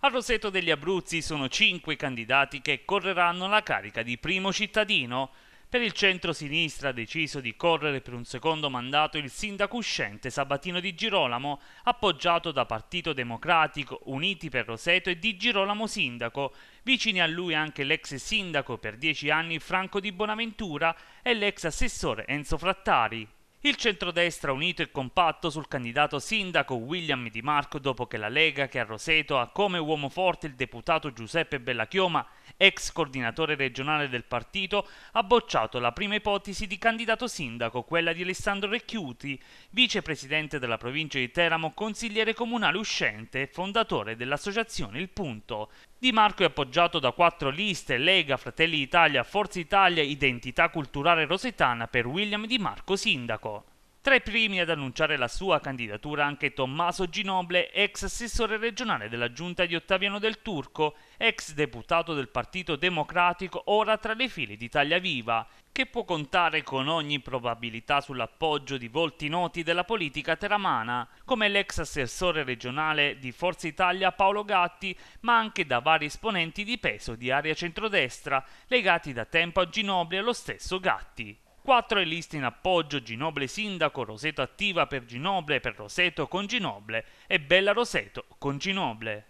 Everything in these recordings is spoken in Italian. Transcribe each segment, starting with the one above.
A Roseto degli Abruzzi sono cinque candidati che correranno la carica di primo cittadino. Per il centro-sinistra ha deciso di correre per un secondo mandato il sindaco uscente Sabatino Di Girolamo, appoggiato da Partito Democratico, Uniti per Roseto e Di Girolamo Sindaco. Vicini a lui anche l'ex sindaco per dieci anni Franco Di Bonaventura e l'ex assessore Enzo Frattari. Il centrodestra unito e compatto sul candidato sindaco William Di Marco dopo che la Lega, che a Roseto ha come uomo forte il deputato Giuseppe Bellachioma, ex coordinatore regionale del partito, ha bocciato la prima ipotesi di candidato sindaco, quella di Alessandro Recchiuti, vicepresidente della provincia di Teramo, consigliere comunale uscente e fondatore dell'associazione Il Punto. Di Marco è appoggiato da quattro liste, Lega, Fratelli Italia, Forza Italia, Identità Culturale Rosetana per William Di Marco sindaco. Tra i primi ad annunciare la sua candidatura anche Tommaso Ginoble, ex assessore regionale della giunta di Ottaviano del Turco, ex deputato del Partito Democratico, ora tra le file di Italia Viva, che può contare con ogni probabilità sull'appoggio di volti noti della politica teramana, come l'ex assessore regionale di Forza Italia Paolo Gatti, ma anche da vari esponenti di peso di area centrodestra, legati da tempo a Ginoble e allo stesso Gatti. 4 le liste in appoggio Ginoble Sindaco, Roseto Attiva per Ginoble, per Roseto con Ginoble e Bella Roseto con Ginoble.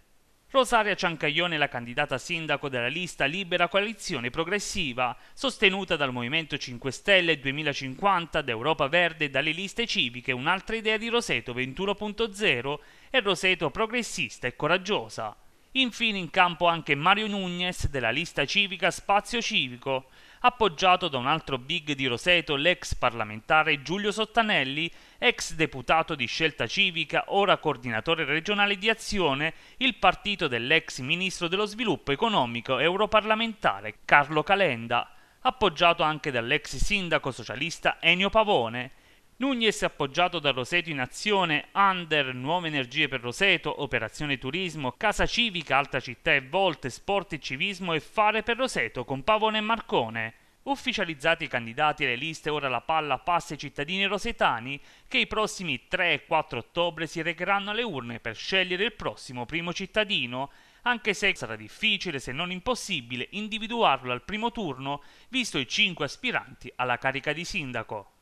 Rosaria Ciancaglione è la candidata sindaco della lista Libera Coalizione Progressiva, sostenuta dal Movimento 5 Stelle 2050, da Europa Verde e dalle liste civiche Un'altra idea di Roseto 21.0 e Roseto Progressista e Coraggiosa. Infine in campo anche Mario Nunez della lista civica Spazio Civico, appoggiato da un altro big di Roseto, l'ex parlamentare Giulio Sottanelli, ex deputato di Scelta Civica, ora coordinatore regionale di Azione, il partito dell'ex ministro dello sviluppo economico europarlamentare Carlo Calenda, appoggiato anche dall'ex sindaco socialista Enio Pavone, Nunez appoggiato da Roseto in azione, Under, Nuove Energie per Roseto, Operazione Turismo, Casa Civica, Alta Città e Volte, Sport e Civismo e Fare per Roseto con Pavone e Marcone. Ufficializzati i candidati alle liste, ora la palla passa ai cittadini rosetani che i prossimi 3 e 4 ottobre si recheranno alle urne per scegliere il prossimo primo cittadino, anche se sarà difficile, se non impossibile, individuarlo al primo turno, visto i 5 aspiranti alla carica di sindaco.